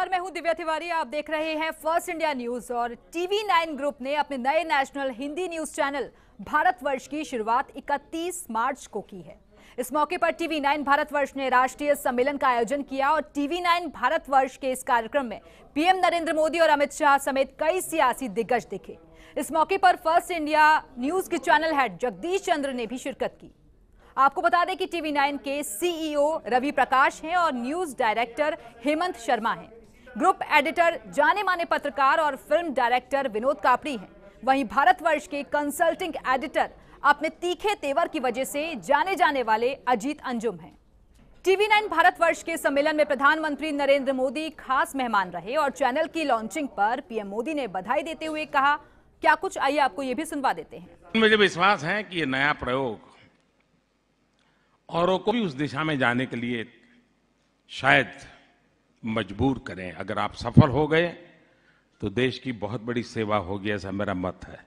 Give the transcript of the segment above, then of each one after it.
नमस्कार मैं हूं दिव्या तिवारी आप देख रहे हैं फर्स्ट इंडिया न्यूज और टीवी नाइन ग्रुप ने अपने नए national Hindi news channel Bharatvarsh की शुरुआत 31 मार्च को की है इस मौके पर टीवी नाइन भारतवर्ष ने राष्ट्रीय सम्मेलन का आयोजन किया और टीवी नाइन भारतवर्ष के इस कार्यक्रम में पीएम नरेंद्र मोदी और अमित शाह समेत कई सियासी दिग्गज दिखे इस मौके पर फर्स्ट इंडिया न्यूज के चैनल हेड जगदीश चंद्र ने भी शिरकत की आपको बता दें कि टीवी नाइन के सीईओ रवि प्रकाश हैं और न्यूज डायरेक्टर हेमंत शर्मा हैं ग्रुप एडिटर जाने माने पत्रकार और फिल्म डायरेक्टर विनोद कापड़ी हैं वहीं भारतवर्ष के कंसल्टिंग एडिटर अपने तीखे तेवर की वजह से जाने जाने वाले अजीत अंजुम हैं टीवी नाइन भारतवर्ष के सम्मेलन में प्रधानमंत्री नरेंद्र मोदी खास मेहमान रहे और चैनल की लॉन्चिंग पर पीएम मोदी ने बधाई देते हुए कहा क्या कुछ आइए आपको ये भी सुनवा देते हैं मुझे विश्वास है कि ये नया प्रयोग औरों को भी उस दिशा में जाने के लिए शायद मजबूर करें अगर आप सफल हो गए तो देश की बहुत बड़ी सेवा होगी ऐसा मेरा मत है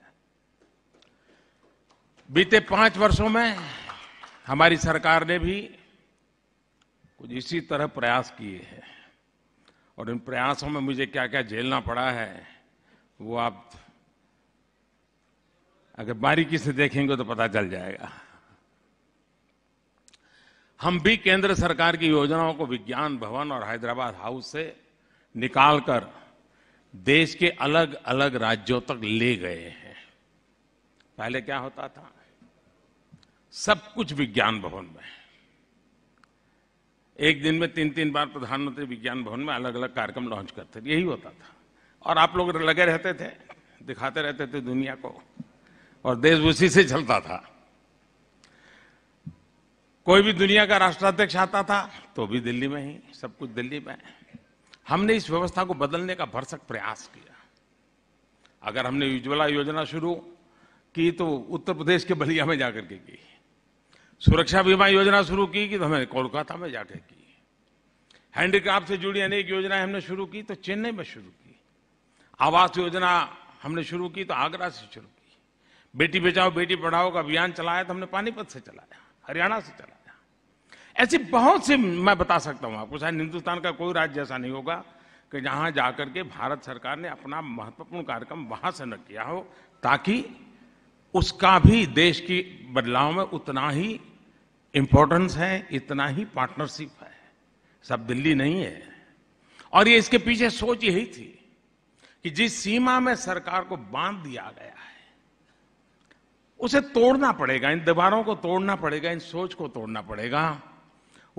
बीते पांच वर्षों में हमारी सरकार ने भी कुछ इसी तरह प्रयास किए हैं और इन प्रयासों में मुझे क्या क्या झेलना पड़ा है वो आप अगर बारीकी से देखेंगे तो पता चल जाएगा हम भी केंद्र सरकार की योजनाओं को विज्ञान भवन और हैदराबाद हाउस से निकालकर देश के अलग अलग राज्यों तक ले गए हैं पहले क्या होता था सब कुछ विज्ञान भवन में एक दिन में तीन तीन बार प्रधानमंत्री विज्ञान भवन में अलग अलग कार्यक्रम लॉन्च करते थे यही होता था और आप लोग लगे रहते थे दिखाते रहते थे दुनिया को और देश उसी से चलता था कोई भी दुनिया का राष्ट्राध्यक्ष आता था तो भी दिल्ली में ही सब कुछ दिल्ली में हमने इस व्यवस्था को बदलने का भरसक प्रयास किया अगर हमने उज्ज्वला योजना शुरू की तो उत्तर प्रदेश के बलिया में जाकर के की सुरक्षा बीमा योजना शुरू की कि तो हमने कोलकाता में जाकर की हैंडीक्राफ्ट से जुड़ी अनेक योजनाएं हमने शुरू की तो चेन्नई में शुरू की आवास योजना हमने शुरू की तो आगरा से शुरू की बेटी बचाओ बेटी पढ़ाओ का अभियान चलाया तो हमने पानीपत से चलाया हरियाणा से चला गया ऐसी बहुत सी मैं बता सकता हूं आपको शायद हिंदुस्तान का कोई राज्य ऐसा नहीं होगा कि जहां जाकर के भारत सरकार ने अपना महत्वपूर्ण कार्यक्रम वहां से न किया हो ताकि उसका भी देश की बदलाव में उतना ही इंपॉर्टेंस है इतना ही पार्टनरशिप है सब दिल्ली नहीं है और ये इसके पीछे सोच यही थी कि जिस सीमा में सरकार को बांध दिया गया उसे तोड़ना पड़ेगा इन दीवारों को तोड़ना पड़ेगा इन सोच को तोड़ना पड़ेगा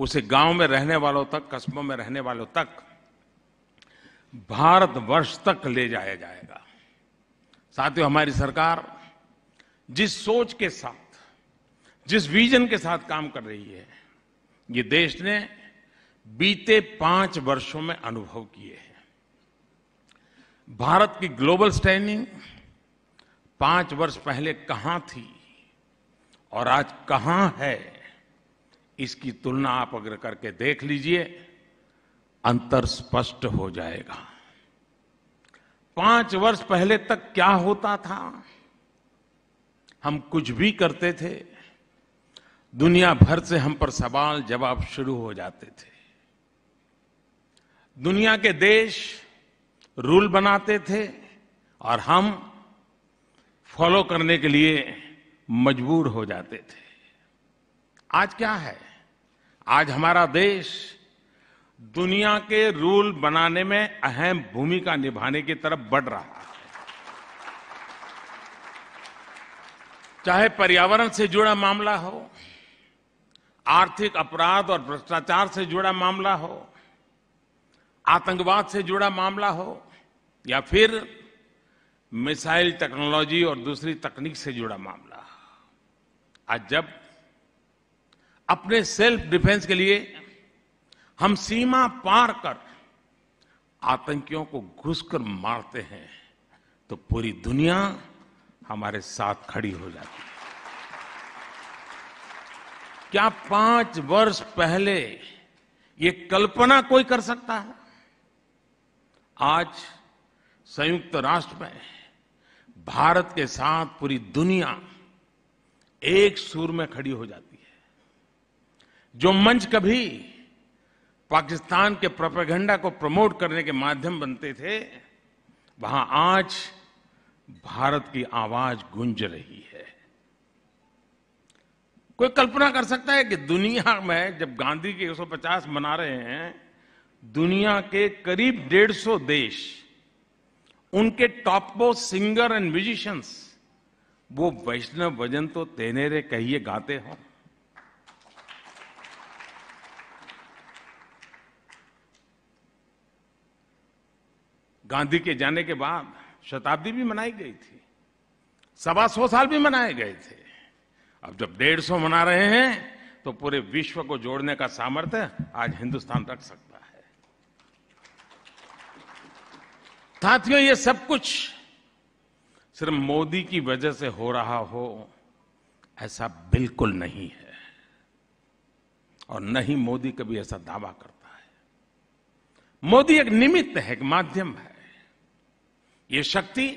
उसे गांव में रहने वालों तक कस्बों में रहने वालों तक भारत वर्ष तक ले जाया जाएगा साथियों हमारी सरकार जिस सोच के साथ जिस विजन के साथ काम कर रही है ये देश ने बीते पांच वर्षों में अनुभव किए हैं भारत की ग्लोबल स्टैंडिंग पांच वर्ष पहले कहां थी और आज कहां है इसकी तुलना आप अगर करके देख लीजिए अंतर स्पष्ट हो जाएगा पांच वर्ष पहले तक क्या होता था हम कुछ भी करते थे दुनिया भर से हम पर सवाल जवाब शुरू हो जाते थे दुनिया के देश रूल बनाते थे और हम फॉलो करने के लिए मजबूर हो जाते थे आज क्या है आज हमारा देश दुनिया के रूल बनाने में अहम भूमिका निभाने की तरफ बढ़ रहा है चाहे पर्यावरण से जुड़ा मामला हो आर्थिक अपराध और भ्रष्टाचार से जुड़ा मामला हो आतंकवाद से जुड़ा मामला हो या फिर मिसाइल टेक्नोलॉजी और दूसरी तकनीक से जुड़ा मामला आज जब अपने सेल्फ डिफेंस के लिए हम सीमा पार कर आतंकियों को घुसकर मारते हैं तो पूरी दुनिया हमारे साथ खड़ी हो जाती है क्या पांच वर्ष पहले ये कल्पना कोई कर सकता है आज संयुक्त राष्ट्र में भारत के साथ पूरी दुनिया एक सुर में खड़ी हो जाती है जो मंच कभी पाकिस्तान के प्रोपेगेंडा को प्रमोट करने के माध्यम बनते थे वहां आज भारत की आवाज गूंज रही है कोई कल्पना कर सकता है कि दुनिया में जब गांधी के 150 मना रहे हैं दुनिया के करीब 150 देश उनके top most singer and musicians वो वैष्णव भजन तो तेने रे कहिए गाते हो गांधी के जाने के बाद शताब्दी भी मनाई गई थी सवा सौ साल भी मनाए गए थे अब जब डेढ़ सौ मना रहे हैं तो पूरे विश्व को जोड़ने का सामर्थ्य आज हिंदुस्तान रख सकता साथियों ये सब कुछ सिर्फ मोदी की वजह से हो रहा हो ऐसा बिल्कुल नहीं है और न ही मोदी कभी ऐसा दावा करता है मोदी एक निमित्त है एक माध्यम है ये शक्ति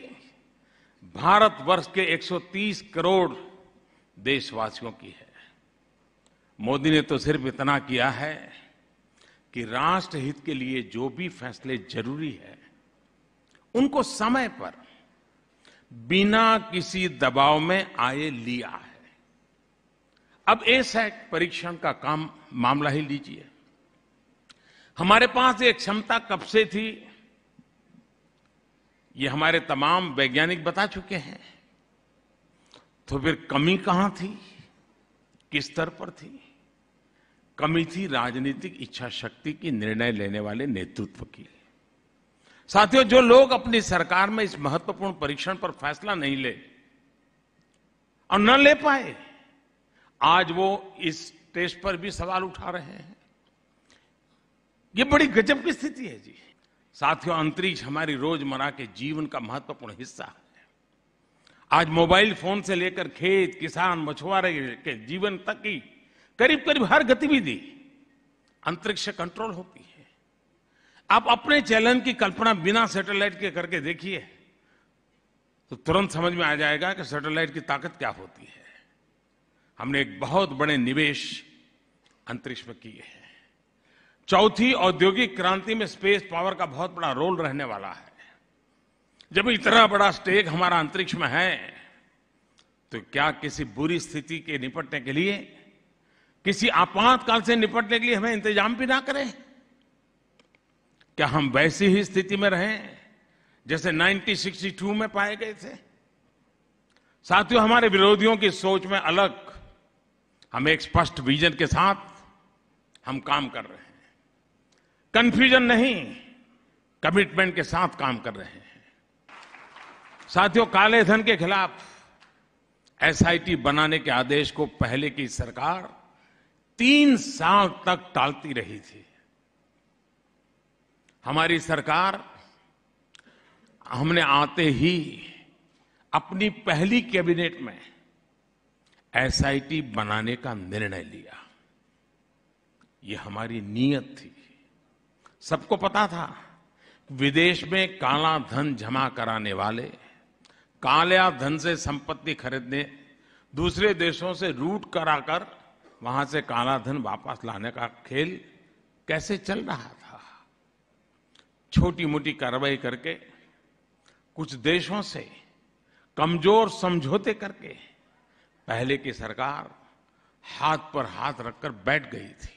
भारतवर्ष के 130 करोड़ देशवासियों की है मोदी ने तो सिर्फ इतना किया है कि राष्ट्रहित के लिए जो भी फैसले जरूरी है उनको समय पर बिना किसी दबाव में आए लिया है अब एसैक परीक्षण का काम मामला ही लीजिए हमारे पास ये क्षमता कब से थी ये हमारे तमाम वैज्ञानिक बता चुके हैं तो फिर कमी कहां थी किस स्तर पर थी कमी थी राजनीतिक इच्छा शक्ति की निर्णय लेने वाले नेतृत्व की साथियों जो लोग अपनी सरकार में इस महत्वपूर्ण परीक्षण पर फैसला नहीं ले और न ले पाए आज वो इस टेस्ट पर भी सवाल उठा रहे हैं ये बड़ी गजब की स्थिति है जी साथियों अंतरिक्ष हमारी रोजमर्रा के जीवन का महत्वपूर्ण हिस्सा है आज मोबाइल फोन से लेकर खेत किसान मछुआरे के जीवन तक की करीब करीब हर गतिविधि अंतरिक्ष से कंट्रोल होती है आप अपने चैलेंज की कल्पना बिना सैटेलाइट के करके देखिए तो तुरंत समझ में आ जाएगा कि सैटेलाइट की ताकत क्या होती है हमने एक बहुत बड़े निवेश अंतरिक्ष में किए हैं चौथी औद्योगिक क्रांति में स्पेस पावर का बहुत बड़ा रोल रहने वाला है जब इतना बड़ा स्टेक हमारा अंतरिक्ष में है तो क्या किसी बुरी स्थिति के निपटने के लिए किसी आपातकाल से निपटने के लिए हमें इंतजाम भी ना करें क्या हम वैसी ही स्थिति में रहें जैसे 1962 में पाए गए थे साथियों हमारे विरोधियों की सोच में अलग हम एक स्पष्ट विजन के साथ हम काम कर रहे हैं कंफ्यूजन नहीं कमिटमेंट के साथ काम कर रहे हैं साथियों काले धन के खिलाफ एसआईटी बनाने के आदेश को पहले की सरकार तीन साल तक टालती रही थी हमारी सरकार हमने आते ही अपनी पहली कैबिनेट में एसआईटी बनाने का निर्णय लिया ये हमारी नीयत थी सबको पता था विदेश में काला धन जमा कराने वाले काला धन से संपत्ति खरीदने दूसरे देशों से रूट कराकर वहां से काला धन वापस लाने का खेल कैसे चल रहा था छोटी मोटी कार्रवाई करके कुछ देशों से कमजोर समझौते करके पहले की सरकार हाथ पर हाथ रखकर बैठ गई थी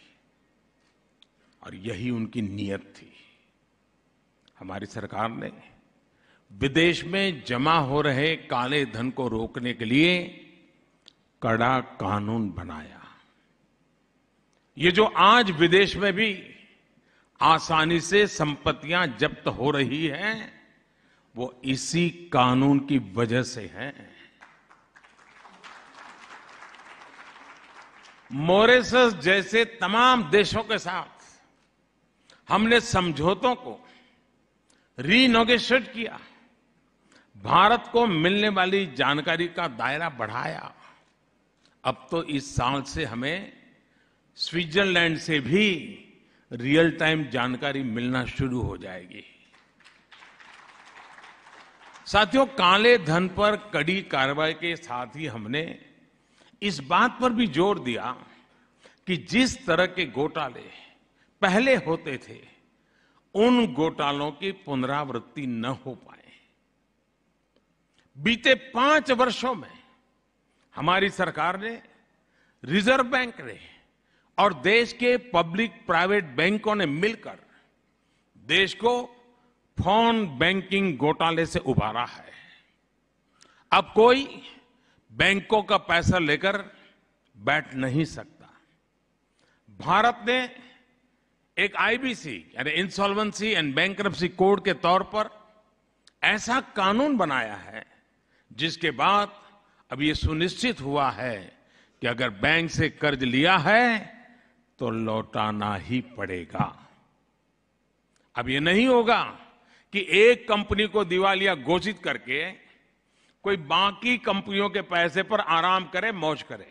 और यही उनकी नीयत थी हमारी सरकार ने विदेश में जमा हो रहे काले धन को रोकने के लिए कड़ा कानून बनाया ये जो आज विदेश में भी आसानी से संपत्तियां जब्त हो रही हैं वो इसी कानून की वजह से है मॉरिसस जैसे तमाम देशों के साथ हमने समझौतों को रीनोगेशिएट किया भारत को मिलने वाली जानकारी का दायरा बढ़ाया अब तो इस साल से हमें स्विट्जरलैंड से भी रियल टाइम जानकारी मिलना शुरू हो जाएगी साथियों काले धन पर कड़ी कार्रवाई के साथ ही हमने इस बात पर भी जोर दिया कि जिस तरह के घोटाले पहले होते थे उन घोटालों की पुनरावृत्ति न हो पाए बीते पांच वर्षों में हमारी सरकार ने रिजर्व बैंक ने और देश के पब्लिक प्राइवेट बैंकों ने मिलकर देश को फोन बैंकिंग घोटाले से उबारा है अब कोई बैंकों का पैसा लेकर बैठ नहीं सकता भारत ने एक आईबीसी यानी इंसॉल्वेंसी एंड बैंक कोड के तौर पर ऐसा कानून बनाया है जिसके बाद अब यह सुनिश्चित हुआ है कि अगर बैंक से कर्ज लिया है तो लौटाना ही पड़ेगा अब ये नहीं होगा कि एक कंपनी को दिवालिया घोषित करके कोई बाकी कंपनियों के पैसे पर आराम करे मौज करे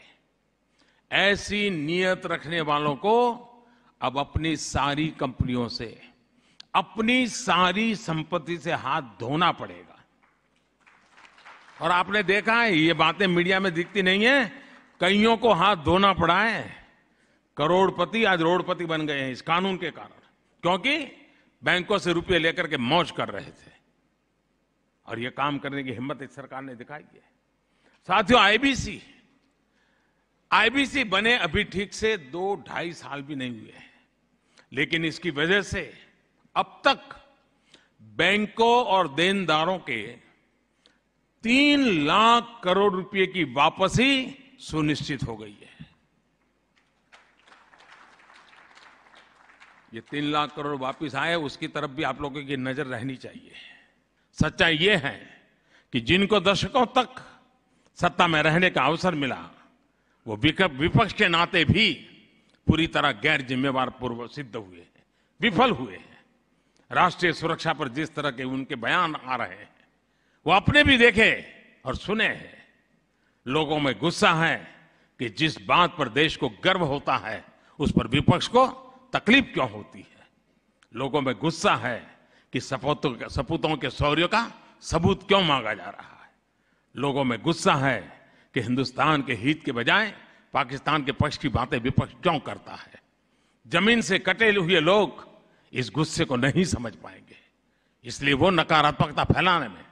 ऐसी नियत रखने वालों को अब अपनी सारी कंपनियों से अपनी सारी संपत्ति से हाथ धोना पड़ेगा और आपने देखा है ये बातें मीडिया में दिखती नहीं है कईयों को हाथ धोना पड़ा है करोड़पति आज रोडपति बन गए हैं इस कानून के कारण क्योंकि बैंकों से रुपये लेकर के मौज कर रहे थे और यह काम करने की हिम्मत इस सरकार ने दिखाई है साथियों आईबीसी आईबीसी बने अभी ठीक से दो ढाई साल भी नहीं हुए हैं लेकिन इसकी वजह से अब तक बैंकों और देनदारों के तीन लाख करोड़ रुपए की वापसी सुनिश्चित हो गई है ये तीन लाख करोड़ वापस आए उसकी तरफ भी आप लोगों की नज़र रहनी चाहिए सच्चाई ये है कि जिनको दशकों तक सत्ता में रहने का अवसर मिला वो विपक्ष के नाते भी पूरी तरह गैर जिम्मेवार पूर्व सिद्ध हुए हैं विफल हुए हैं राष्ट्रीय सुरक्षा पर जिस तरह के उनके बयान आ रहे हैं वो अपने भी देखे और सुने हैं लोगों में गुस्सा है कि जिस बात पर देश को गर्व होता है उस पर विपक्ष को तकलीफ क्यों होती है लोगों में गुस्सा है कि सपूतों सपूतों के शौर्य का सबूत क्यों मांगा जा रहा है लोगों में गुस्सा है कि हिंदुस्तान के हित के बजाय पाकिस्तान के पक्ष की बातें विपक्ष क्यों करता है जमीन से कटे हुए लोग इस गुस्से को नहीं समझ पाएंगे इसलिए वो नकारात्मकता फैलाने में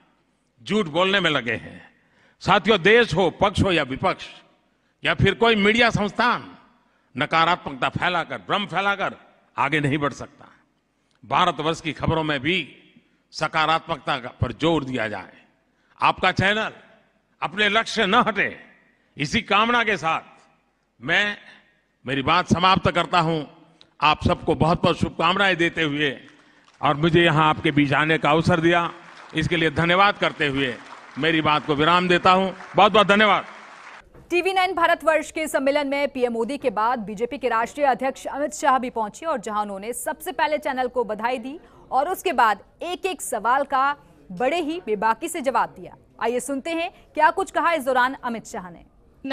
झूठ बोलने में लगे हैं साथियों देश हो पक्ष हो या विपक्ष या फिर कोई मीडिया संस्थान नकारात्मकता फैलाकर भ्रम फैलाकर आगे नहीं बढ़ सकता भारतवर्ष की खबरों में भी सकारात्मकता पर जोर दिया जाए आपका चैनल अपने लक्ष्य न हटे इसी कामना के साथ मैं मेरी बात समाप्त करता हूं आप सबको बहुत बहुत शुभकामनाएं देते हुए और मुझे यहां आपके बीच आने का अवसर दिया इसके लिए धन्यवाद करते हुए मेरी बात को विराम देता हूं बहुत बहुत धन्यवाद टीवी नाइन भारत वर्ष के सम्मेलन में पीएम मोदी के बाद बीजेपी के राष्ट्रीय अध्यक्ष अमित शाह भी पहुंचे और जहां उन्होंने सबसे पहले चैनल को बधाई दी और उसके बाद एक एक सवाल का बड़े ही बेबाकी से जवाब दिया आइए सुनते हैं क्या कुछ कहा इस दौरान अमित शाह ने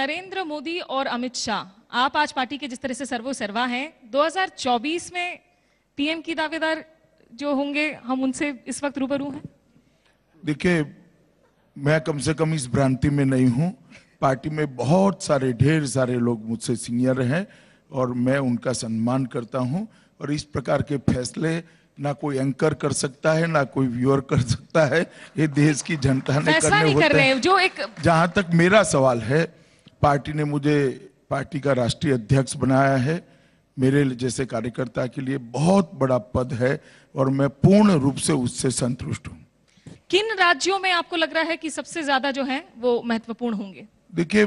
नरेंद्र मोदी और अमित शाह आप आज पार्टी के जिस तरह से सर्वोसर्वा हैं 2024 में पीएम की दावेदार जो होंगे हम उनसे इस वक्त रूबरू हैं देखिए मैं कम से कम इस भ्रांति में नहीं हूं पार्टी में बहुत सारे ढेर सारे लोग मुझसे सीनियर हैं और मैं उनका सम्मान करता हूं और इस प्रकार के फैसले ना कोई एंकर कर सकता है ना कोई व्यूअर कर सकता है ये देश की जनता ने करने होते कर रहे हैं जो एक जहां तक मेरा सवाल है पार्टी ने मुझे पार्टी का राष्ट्रीय अध्यक्ष बनाया है मेरे जैसे कार्यकर्ता के लिए बहुत बड़ा पद है और मैं पूर्ण रूप से उससे संतुष्ट हूँ किन राज्यों में आपको लग रहा है कि सबसे ज्यादा जो है वो महत्वपूर्ण होंगे देखिए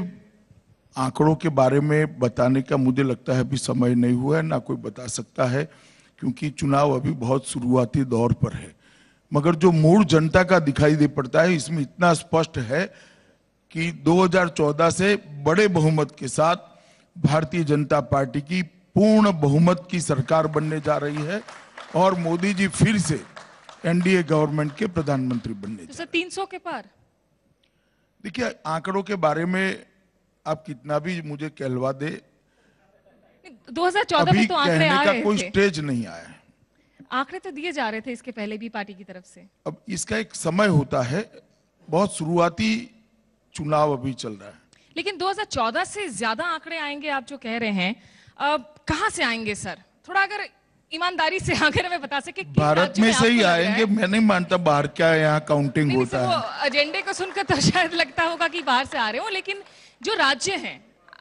आंकड़ों के बारे में बताने का मुझे लगता है अभी समय नहीं हुआ है ना कोई बता सकता है क्योंकि चुनाव अभी बहुत शुरुआती दौर पर है मगर जो मूड जनता का दिखाई दे पड़ता है इसमें इतना स्पष्ट है कि 2014 से बड़े बहुमत के साथ भारतीय जनता पार्टी की पूर्ण बहुमत की सरकार बनने जा रही है और मोदी जी फिर से एनडीए गवर्नमेंट के प्रधानमंत्री बनने जा तो रहे हैं। के पार देखिए आंकड़ों के बारे में आप कितना भी मुझे कहलवा दे 2014 में तो आंकड़े आ रहे कोई स्टेज नहीं आया आंकड़े तो दिए जा रहे थे इसके पहले भी पार्टी की तरफ से अब इसका एक समय होता है बहुत शुरुआती चुनाव अभी चल रहा है लेकिन 2014 से ज्यादा आंकड़े आएंगे आप जो कह रहे हैं अब कहाँ से आएंगे सर थोड़ा अगर ईमानदारी से अगर हमें बता सके भारत में से ही आएंगे मैं नहीं मानता बाहर क्या यहाँ काउंटिंग होता तो है एजेंडे को सुनकर तो शायद लगता होगा कि बाहर से आ रहे हो लेकिन जो राज्य हैं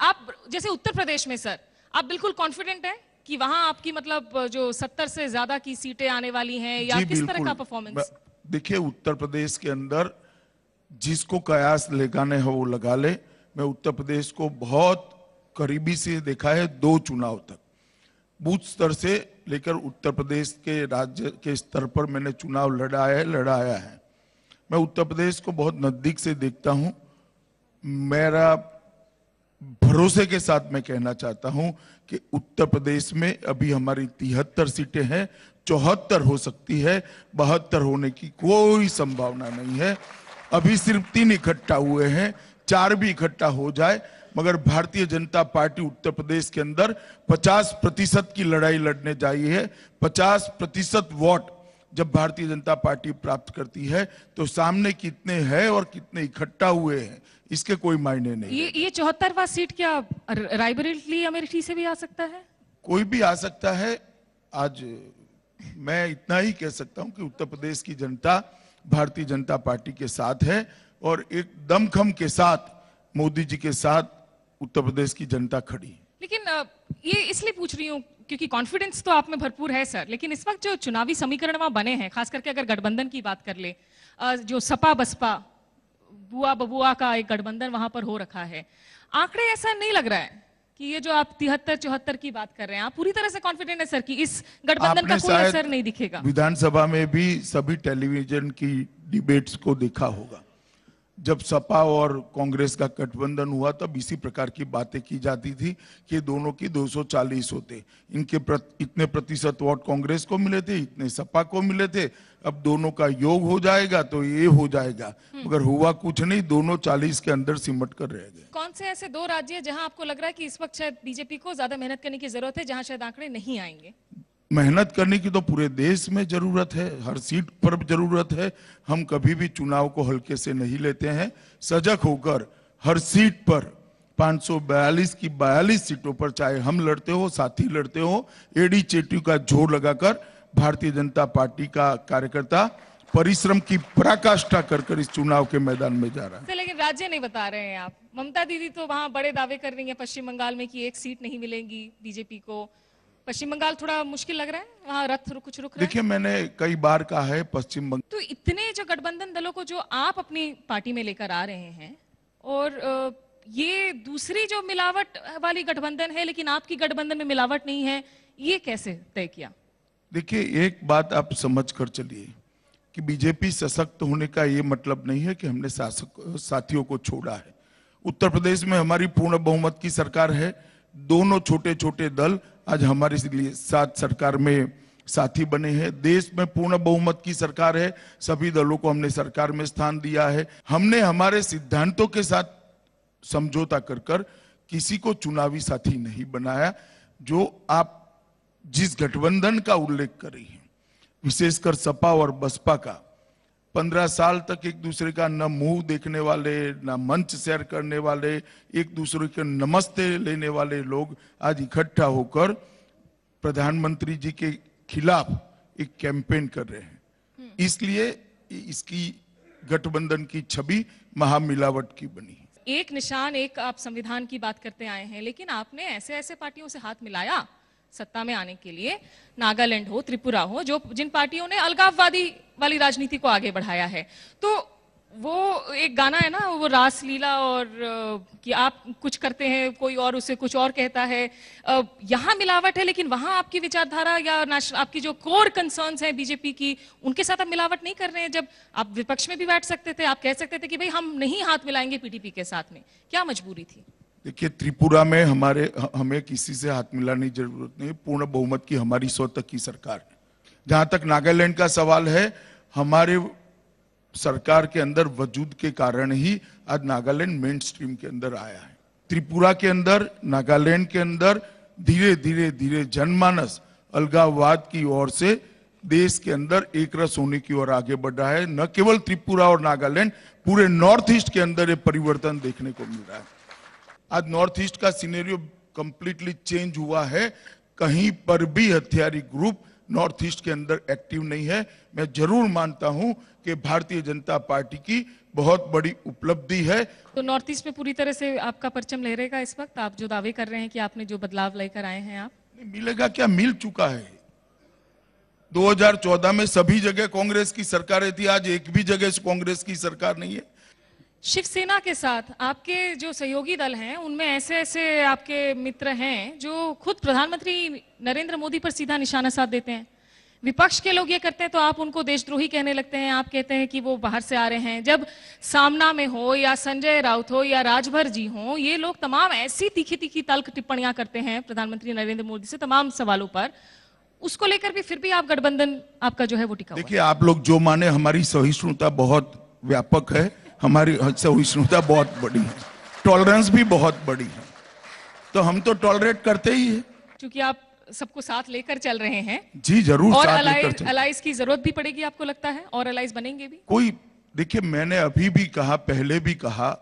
आप जैसे उत्तर प्रदेश में सर आप बिल्कुल कॉन्फिडेंट है कि वहाँ आपकी मतलब जो सत्तर से ज्यादा की सीटें आने वाली हैं या किस तरह का परफॉर्मेंस देखिए उत्तर प्रदेश के अंदर जिसको कयास लगाने हो वो लगा ले मैं उत्तर प्रदेश को बहुत करीबी से देखा है दो चुनाव तक बूथ स्तर से लेकर उत्तर प्रदेश के राज्य के स्तर पर मैंने चुनाव लड़ा है लड़ाया है मैं उत्तर प्रदेश को बहुत नज़दीक से देखता हूं मेरा भरोसे के साथ मैं कहना चाहता हूं कि उत्तर प्रदेश में अभी हमारी तिहत्तर सीटें हैं चौहत्तर हो सकती है बहत्तर होने की कोई संभावना नहीं है अभी सिर्फ तीन इकट्ठा हुए हैं चार भी इकट्ठा हो जाए मगर भारतीय जनता पार्टी उत्तर प्रदेश के अंदर 50 प्रतिशत की लड़ाई लड़ने जा रही है 50 प्रतिशत वोट जब भारतीय जनता पार्टी प्राप्त करती है तो सामने कितने हैं और कितने इकट्ठा हुए हैं इसके कोई मायने नहीं ये ये चौहत्तरवा सीट क्या रायबरेली अमेरिकी से भी आ सकता है कोई भी आ सकता है आज मैं इतना ही कह सकता हूं कि उत्तर प्रदेश की जनता भारतीय जनता पार्टी के साथ है और एक दमखम के साथ मोदी जी के साथ उत्तर प्रदेश की जनता खड़ी लेकिन ये इसलिए पूछ रही हूँ क्योंकि कॉन्फिडेंस तो आप में भरपूर है सर लेकिन इस वक्त जो चुनावी समीकरण वहां बने हैं खास करके अगर गठबंधन की बात कर ले जो सपा बसपा बुआ बबुआ का एक गठबंधन वहां पर हो रखा है आंकड़े ऐसा नहीं लग रहा है कि ये जो आप तिहत्तर चौहत्तर की बात कर रहे हैं आप पूरी तरह से कॉन्फिडेंट है सर कि इस गठबंधन का कोई असर नहीं दिखेगा विधानसभा में भी सभी टेलीविजन की डिबेट्स को देखा होगा जब सपा और कांग्रेस का गठबंधन हुआ तब इसी प्रकार की बातें की जाती थी कि दोनों की 240 होते इनके प्रत, इतने प्रतिशत वोट कांग्रेस को मिले थे इतने सपा को मिले थे अब दोनों का योग हो जाएगा तो ये हो जाएगा हम्म। मगर हुआ कुछ नहीं दोनों 40 के अंदर सिमट कर रह गए कौन से ऐसे दो राज्य जहां आपको लग रहा है कि इस वक्त शायद बीजेपी को ज्यादा मेहनत करने की जरूरत है जहाँ शायद आंकड़े नहीं आएंगे मेहनत करने की तो पूरे देश में जरूरत है हर सीट पर जरूरत है हम कभी भी चुनाव को हल्के से नहीं लेते हैं सजग होकर हर सीट पर 542 की 42 सीटों पर चाहे हम लड़ते हो साथी लड़ते हो एडी चेटी का जोर लगाकर भारतीय जनता पार्टी का कार्यकर्ता परिश्रम की पराकाष्ठा कर कर इस चुनाव के मैदान में जा रहा है लेकिन राज्य नहीं बता रहे हैं आप ममता दीदी तो वहाँ बड़े दावे कर रही है पश्चिम बंगाल में की एक सीट नहीं मिलेंगी बीजेपी को पश्चिम बंगाल थोड़ा मुश्किल लग रहा है वहाँ रथ रुक कुछ रुक रहा देखिए मैंने कई बार कहा है पश्चिम बंगाल तो इतने जो गठबंधन दलों को जो आप अपनी पार्टी में लेकर आ रहे हैं और ये दूसरी जो मिलावट वाली गठबंधन है लेकिन आपकी गठबंधन में मिलावट नहीं है ये कैसे तय किया देखिए एक बात आप समझ कर चलिए कि बीजेपी सशक्त होने का ये मतलब नहीं है कि हमने शासक साथियों को छोड़ा है उत्तर प्रदेश में हमारी पूर्ण बहुमत की सरकार है दोनों छोटे छोटे दल आज हमारे साथ सरकार में साथी बने हैं देश में पूर्ण बहुमत की सरकार है सभी दलों को हमने सरकार में स्थान दिया है हमने हमारे सिद्धांतों के साथ समझौता कर कर किसी को चुनावी साथी नहीं बनाया जो आप जिस गठबंधन का उल्लेख कर रही हैं विशेषकर सपा और बसपा का पंद्रह साल तक एक दूसरे का न मुंह देखने वाले न मंच शेयर करने वाले एक दूसरे के नमस्ते लेने वाले लोग आज इकट्ठा होकर प्रधानमंत्री जी के खिलाफ एक कैंपेन कर रहे हैं हम्म। इसलिए इसकी गठबंधन की छवि महामिलावट की बनी एक निशान एक आप संविधान की बात करते आए हैं लेकिन आपने ऐसे ऐसे पार्टियों से हाथ मिलाया सत्ता में आने के लिए नागालैंड हो त्रिपुरा हो जो जिन पार्टियों ने अलगाववादी वाली राजनीति को आगे बढ़ाया है तो वो एक गाना है ना वो रास लीला और कि आप कुछ करते हैं कोई और उसे कुछ और कहता है यहाँ मिलावट है लेकिन वहां आपकी विचारधारा या आपकी जो कोर कंसर्न्स हैं बीजेपी की उनके साथ आप मिलावट नहीं कर रहे हैं जब आप विपक्ष में भी बैठ सकते थे आप कह सकते थे कि भाई हम नहीं हाथ मिलाएंगे पीटीपी के साथ में क्या मजबूरी थी देखिए त्रिपुरा में हमारे हमें किसी से हाथ मिलाने की जरूरत नहीं पूर्ण बहुमत की हमारी सौ तक की सरकार है जहां तक नागालैंड का सवाल है हमारे सरकार के अंदर वजूद के कारण ही आज नागालैंड मेन स्ट्रीम के अंदर आया है त्रिपुरा के अंदर नागालैंड के अंदर धीरे धीरे धीरे जनमानस अलगाववाद की ओर से देश के अंदर एक रस होने की ओर आगे बढ़ रहा है न केवल त्रिपुरा और नागालैंड पूरे नॉर्थ ईस्ट के अंदर ये परिवर्तन देखने को मिल रहा है आज नॉर्थ ईस्ट का सिनेरियो कंप्लीटली चेंज हुआ है कहीं पर भी हथियारी ग्रुप नॉर्थ ईस्ट के अंदर एक्टिव नहीं है मैं जरूर मानता हूं कि भारतीय जनता पार्टी की बहुत बड़ी उपलब्धि है तो नॉर्थ ईस्ट में पूरी तरह से आपका परचम लहरेगा इस वक्त आप जो दावे कर रहे हैं कि आपने जो बदलाव लेकर आए हैं आप मिलेगा क्या मिल चुका है 2014 में सभी जगह कांग्रेस की सरकारें थी आज एक भी जगह कांग्रेस की सरकार नहीं है शिवसेना के साथ आपके जो सहयोगी दल हैं उनमें ऐसे ऐसे आपके मित्र हैं जो खुद प्रधानमंत्री नरेंद्र मोदी पर सीधा निशाना साध देते हैं विपक्ष के लोग ये करते हैं तो आप उनको देशद्रोही कहने लगते हैं आप कहते हैं कि वो बाहर से आ रहे हैं जब सामना में हो या संजय राउत हो या राजभर जी हो ये लोग तमाम ऐसी तीखी तीखी तल्क टिप्पणियां करते हैं प्रधानमंत्री नरेंद्र मोदी से तमाम सवालों पर उसको लेकर भी फिर भी आप गठबंधन आपका जो है वो टिका देखिए आप लोग जो माने हमारी सहिष्णुता बहुत व्यापक है हमारी सहिष्णुता बहुत बड़ी है टॉलरेंस भी बहुत बड़ी है तो हम तो टॉलरेट करते ही है क्योंकि आप सबको साथ लेकर चल रहे हैं जी जरूर और अलाइज की जरूरत भी पड़ेगी आपको लगता है और अलाइज बनेंगे भी कोई देखिए मैंने अभी भी कहा पहले भी कहा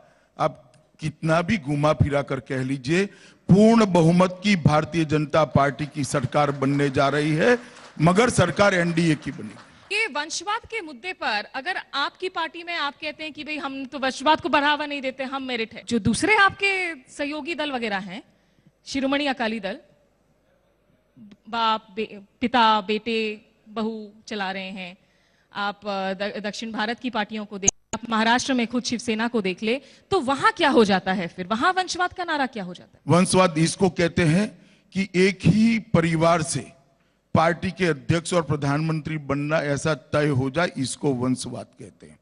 आप कितना भी घुमा फिरा कर कह लीजिए पूर्ण बहुमत की भारतीय जनता पार्टी की सरकार बनने जा रही है मगर सरकार एनडीए की बनेगी कि वंशवाद के मुद्दे पर अगर आपकी पार्टी में आप कहते हैं कि भाई हम तो वंशवाद को बढ़ावा नहीं देते हम मेरिट है जो दूसरे आपके सहयोगी दल वगैरह हैं शिरोमणि अकाली दल बाप बे, पिता बेटे बहू चला रहे हैं आप दक्षिण भारत की पार्टियों को देख आप महाराष्ट्र में खुद शिवसेना को देख ले तो वहां क्या हो जाता है फिर वहां वंशवाद का नारा क्या हो जाता है वंशवाद इसको कहते हैं कि एक ही परिवार से पार्टी के अध्यक्ष और प्रधानमंत्री बनना ऐसा तय हो जाए इसको वंशवाद कहते हैं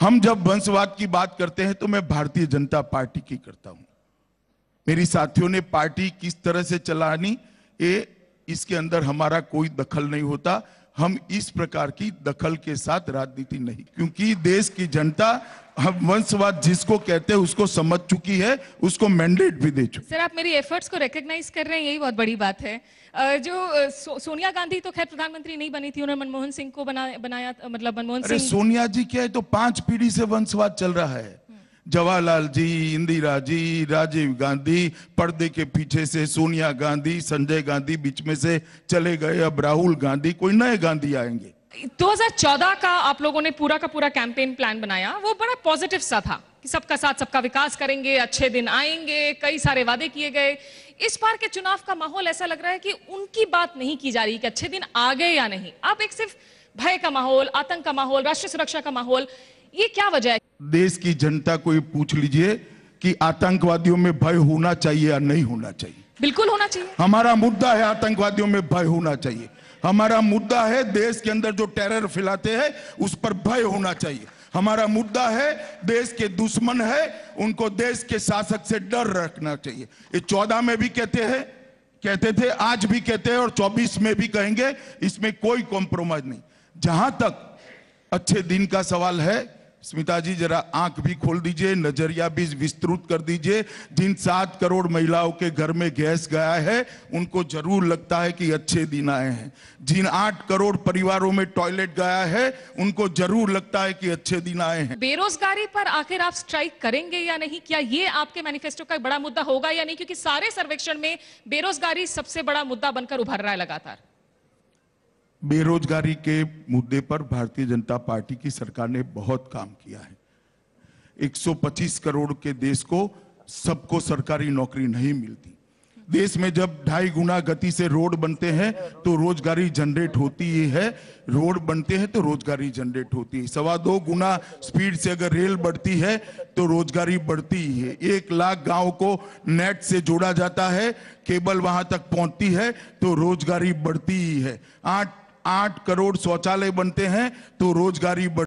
हम जब वंशवाद की बात करते हैं तो मैं भारतीय जनता पार्टी की करता हूं मेरी साथियों ने पार्टी किस तरह से चलानी ये इसके अंदर हमारा कोई दखल नहीं होता हम इस प्रकार की दखल के साथ राजनीति नहीं क्योंकि देश की जनता हम वंशवाद जिसको कहते हैं उसको समझ चुकी है उसको मैंडेट भी दे चुकी सर आप मेरी एफर्ट्स को रिकग्नाइज कर रहे हैं यही बहुत बड़ी बात है जो सोनिया गांधी तो खैर प्रधानमंत्री नहीं बनी थी उन्होंने मनमोहन सिंह को बना, बनाया मतलब मनमोहन सिंह सोनिया जी क्या है तो पांच पीढ़ी से वंशवाद चल रहा है जवाहरलाल जी इंदिरा जी राजीव गांधी पर्दे के पीछे से सोनिया गांधी संजय गांधी बीच में से चले गए अब राहुल गांधी कोई नए गांधी आएंगे 2014 का आप लोगों ने पूरा का पूरा कैंपेन प्लान बनाया वो बड़ा पॉजिटिव सा था कि सबका साथ सबका विकास करेंगे अच्छे दिन आएंगे कई सारे वादे किए गए इस बार के चुनाव का माहौल ऐसा लग रहा है कि उनकी बात नहीं की जा रही कि अच्छे दिन आ गए या नहीं आप एक सिर्फ भय का माहौल आतंक का माहौल राष्ट्रीय सुरक्षा का माहौल ये क्या वजह है देश की जनता को ये पूछ लीजिए कि आतंकवादियों में भय होना चाहिए या नहीं होना चाहिए बिल्कुल होना चाहिए हमारा मुद्दा है आतंकवादियों में भय होना चाहिए हमारा मुद्दा है देश के अंदर जो टेरर फैलाते हैं उस पर भय होना चाहिए हमारा मुद्दा है देश के दुश्मन है उनको देश के शासक से डर रखना चाहिए ये चौदह में भी कहते हैं कहते थे आज भी कहते हैं और चौबीस में भी कहेंगे इसमें कोई कॉम्प्रोमाइज नहीं जहां तक अच्छे दिन का सवाल है स्मिता जी जरा आंख भी खोल दीजिए नजरिया भी विस्तृत कर दीजिए जिन सात करोड़ महिलाओं के घर में गैस गया है उनको जरूर लगता है कि अच्छे दिन आए हैं जिन आठ करोड़ परिवारों में टॉयलेट गया है उनको जरूर लगता है कि अच्छे दिन आए हैं बेरोजगारी पर आखिर आप स्ट्राइक करेंगे या नहीं क्या ये आपके मैनिफेस्टो का बड़ा मुद्दा होगा या नहीं क्योंकि सारे सर्वेक्षण में बेरोजगारी सबसे बड़ा मुद्दा बनकर उभर रहा है लगातार बेरोजगारी के मुद्दे पर भारतीय जनता पार्टी की सरकार ने बहुत काम किया है 125 करोड़ के देश को सबको सरकारी नौकरी नहीं मिलती देश में जब ढाई गुना गति से रोड बनते हैं तो रोजगारी जनरेट होती ही है रोड बनते हैं तो रोजगारी जनरेट होती है सवा दो गुना स्पीड से अगर रेल बढ़ती है तो रोजगारी बढ़ती ही है एक लाख गांव को नेट से जोड़ा जाता है केबल वहां तक पहुंचती है तो रोजगारी बढ़ती ही है आठ आठ करोड़ शौचालय बनते हैं तो रोजगारी बढ़